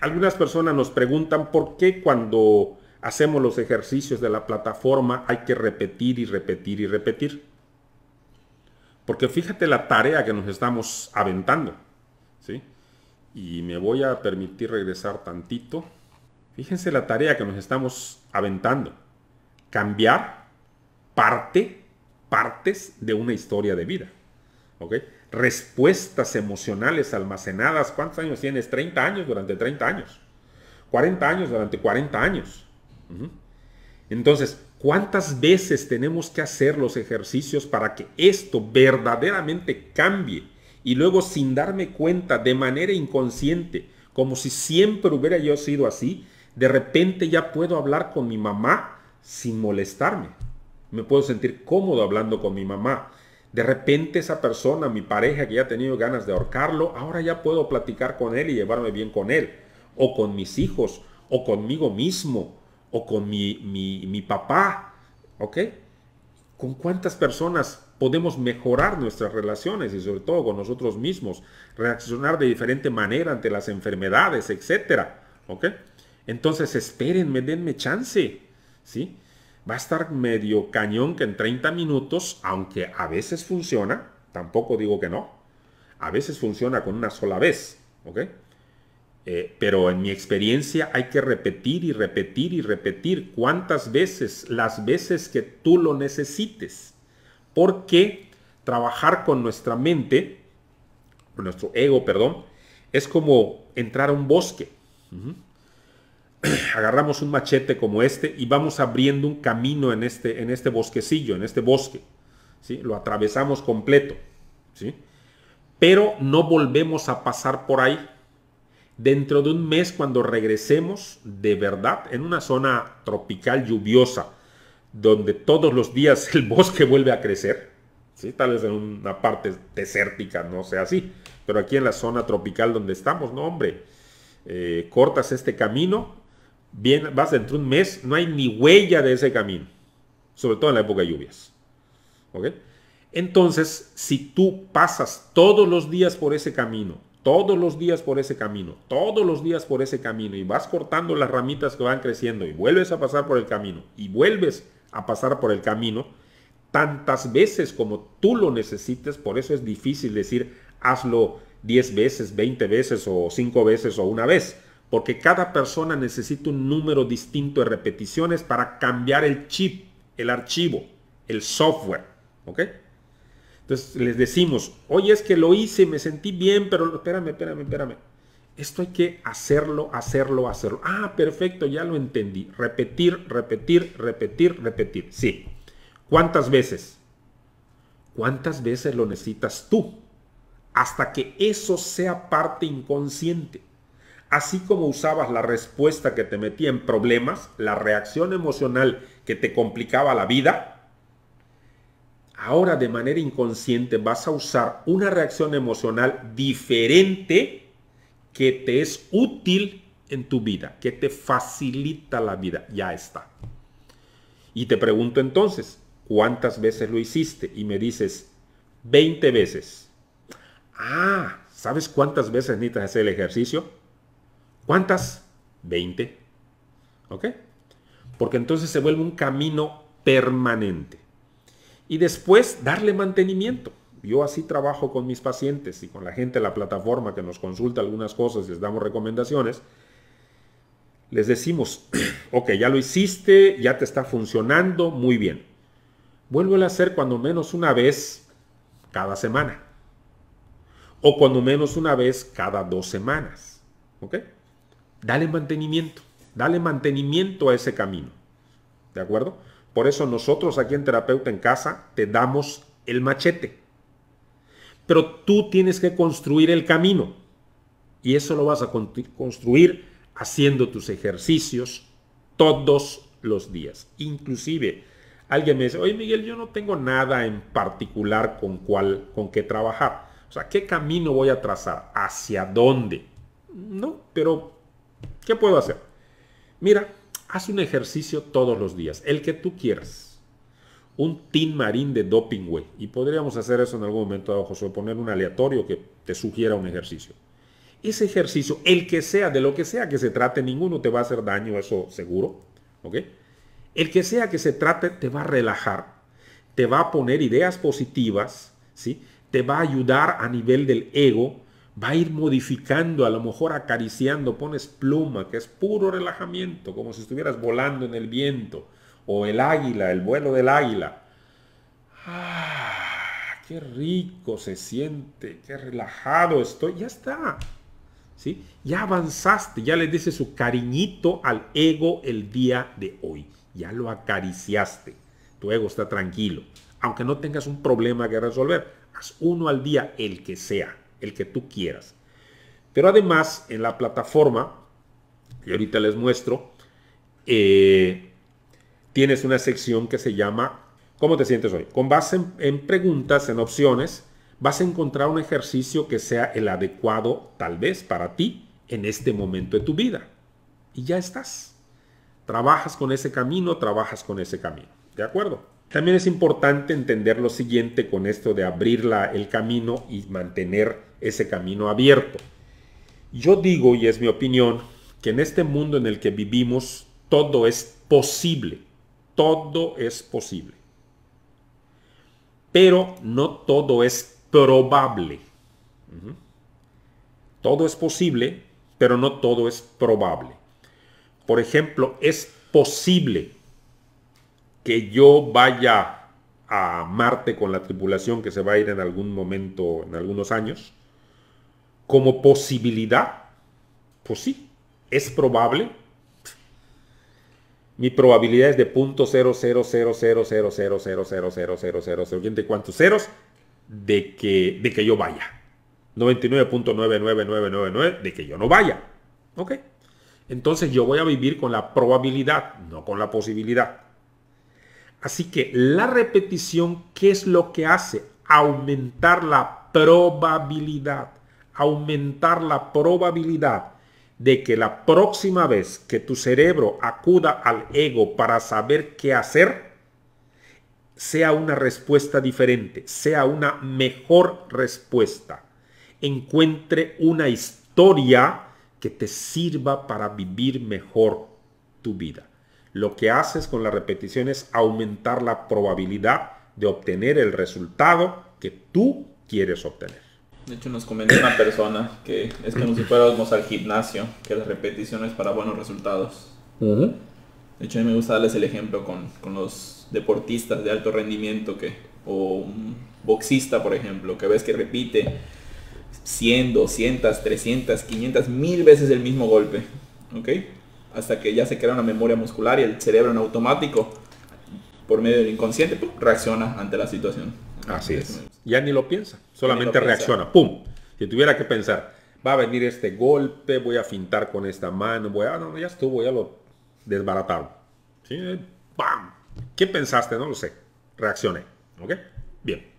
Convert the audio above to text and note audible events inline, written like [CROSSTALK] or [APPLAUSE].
Algunas personas nos preguntan por qué cuando hacemos los ejercicios de la plataforma hay que repetir y repetir y repetir. Porque fíjate la tarea que nos estamos aventando. ¿sí? Y me voy a permitir regresar tantito. Fíjense la tarea que nos estamos aventando. Cambiar parte, partes de una historia de vida. ¿ok? Respuestas emocionales almacenadas. ¿Cuántos años tienes? 30 años durante 30 años. 40 años durante 40 años. Entonces, ¿cuántas veces tenemos que hacer los ejercicios para que esto verdaderamente cambie? Y luego sin darme cuenta de manera inconsciente, como si siempre hubiera yo sido así, de repente ya puedo hablar con mi mamá sin molestarme. Me puedo sentir cómodo hablando con mi mamá de repente esa persona, mi pareja que ya ha tenido ganas de ahorcarlo, ahora ya puedo platicar con él y llevarme bien con él, o con mis hijos, o conmigo mismo, o con mi, mi, papá, ¿ok? ¿Con cuántas personas podemos mejorar nuestras relaciones y sobre todo con nosotros mismos, reaccionar de diferente manera ante las enfermedades, etcétera, ¿ok? Entonces espérenme, denme chance, ¿sí? va a estar medio cañón que en 30 minutos, aunque a veces funciona, tampoco digo que no, a veces funciona con una sola vez, ¿ok? Eh, pero en mi experiencia hay que repetir y repetir y repetir cuántas veces, las veces que tú lo necesites. Porque trabajar con nuestra mente, con nuestro ego, perdón, es como entrar a un bosque. [CLEARS THROAT] agarramos un machete como este y vamos abriendo un camino en este, en este bosquecillo, en este bosque. ¿sí? Lo atravesamos completo. ¿sí? Pero no volvemos a pasar por ahí. Dentro de un mes, cuando regresemos de verdad en una zona tropical lluviosa, donde todos los días [LAUGHS] el bosque vuelve a crecer, ¿sí? tal vez en una parte desértica no sea así, pero aquí en la zona tropical donde estamos, no hombre, eh, cortas este camino bien, vas dentro de un mes, no hay ni huella de ese camino, sobre todo en la época de lluvias. Entonces, si tú pasas todos los días por ese camino, todos los días por ese camino, todos los días por ese camino y vas cortando las ramitas que van creciendo y vuelves a pasar por el camino y vuelves a pasar por el camino, tantas veces como tú lo necesites, por eso es difícil decir hazlo 10 veces, 20 veces o 5 veces o una vez porque cada persona necesita un número distinto de repeticiones para cambiar el chip, el archivo, el software. ¿Ok? Entonces les decimos, oye, es que lo hice, me sentí bien, pero espérame, espérame, espérame. Esto hay que hacerlo, hacerlo, hacerlo. Ah, perfecto, ya lo entendí. Repetir, repetir, repetir, repetir. Sí. ¿Cuántas veces? ¿Cuántas veces lo necesitas tú? Hasta que eso sea parte inconsciente. Así como usabas la respuesta que te metía en problemas, la reacción emocional que te complicaba la vida, ahora de manera inconsciente vas a usar una reacción emocional diferente que te es útil en tu vida, que te facilita la vida. Ya está. Y te pregunto entonces, ¿cuántas veces lo hiciste? Y me dices, 20 veces. Ah, ¿sabes cuántas veces necesitas hacer el ejercicio? ¿Cuántas? 20. ¿Ok? Porque entonces se vuelve un camino permanente. Y después darle mantenimiento. Yo así trabajo con mis pacientes y con la gente de la plataforma que nos consulta algunas cosas y les damos recomendaciones. Les decimos, [CLEARS THROAT] ok, ya lo hiciste, ya te está funcionando, muy bien. Vuélvelo a hacer cuando menos una vez cada semana. O cuando menos una vez cada dos semanas. ¿Ok? Dale mantenimiento, dale mantenimiento a ese camino. ¿De acuerdo? Por eso nosotros aquí en Terapeuta en Casa te damos el machete. Pero tú tienes que construir el camino. Y eso lo vas a construir haciendo tus ejercicios todos los días. Inclusive, alguien me dice, oye Miguel, yo no tengo nada en particular con cuál, con qué trabajar. O sea, ¿qué camino voy a trazar? ¿Hacia dónde? No, pero ¿Qué puedo hacer? Mira, haz un ejercicio todos los días, el que tú quieras. Un tin marín de doping, güey. Y podríamos hacer eso en algún momento, José, poner un aleatorio que te sugiera un ejercicio. Ese ejercicio, el que sea, de lo que sea que se trate, ninguno te va a hacer daño, eso seguro. ¿Ok? El que sea que se trate te va a relajar, te va a poner ideas positivas, ¿sí? te va a ayudar a nivel del ego va a ir modificando, a lo mejor acariciando, pones pluma, que es puro relajamiento, como si estuvieras volando en el viento, o el águila, el vuelo del águila. Ah, qué rico se siente, qué relajado estoy, ya está. ¿Sí? Ya avanzaste, ya le dices su cariñito al ego el día de hoy, ya lo acariciaste, tu ego está tranquilo, aunque no tengas un problema que resolver, haz uno al día el que sea el que tú quieras. Pero además en la plataforma, y ahorita les muestro, eh, tienes una sección que se llama ¿Cómo te sientes hoy? Con base en, preguntas, en opciones, vas a encontrar un ejercicio que sea el adecuado tal vez para ti en este momento de tu vida. Y ya estás. Trabajas con ese camino, trabajas con ese camino. ¿De acuerdo? También es importante entender lo siguiente con esto de abrir el camino y mantener ese camino abierto. Yo digo, y es mi opinión, que en este mundo en el que vivimos todo es posible, todo es posible. Pero no todo es probable. Todo es posible, pero no todo es probable. Por ejemplo, es posible que yo vaya a Marte con la tripulación que se va a ir en algún momento, en algunos años, como posibilidad, pues sí, es probable. Mi probabilidad es de punto cero cuántos ceros de que de que yo vaya. 99.99999 de que yo no vaya. ¿Ok? Entonces yo voy a vivir con la probabilidad, no con la posibilidad. Así que la repetición, ¿qué es lo que hace? Aumentar la probabilidad, aumentar la probabilidad de que la próxima vez que tu cerebro acuda al ego para saber qué hacer, sea una respuesta diferente, sea una mejor respuesta. Encuentre una historia que te sirva para vivir mejor tu vida lo que haces con la repetición es aumentar la probabilidad de obtener el resultado que tú quieres obtener. De hecho, nos comentó una persona que es que si fuéramos al gimnasio, que las repeticiones para buenos resultados. De hecho, a mí me gusta darles el ejemplo con, los deportistas de alto rendimiento que, o un boxista, por ejemplo, que ves que repite 100, 200, 300, 500, mil veces el mismo golpe hasta que ya se crea una memoria muscular y el cerebro en automático, por medio del inconsciente, reacciona ante la situación. Así es. Ya ni lo piensa, solamente reacciona. ¡Pum! Si tuviera que pensar, va a venir este golpe, voy a fintar con esta mano, voy a... no, ya estuvo, ya lo desbaratado, ¿Sí? ¡Pam! ¿Qué pensaste? No lo sé. Reaccioné. ¿Ok? Bien.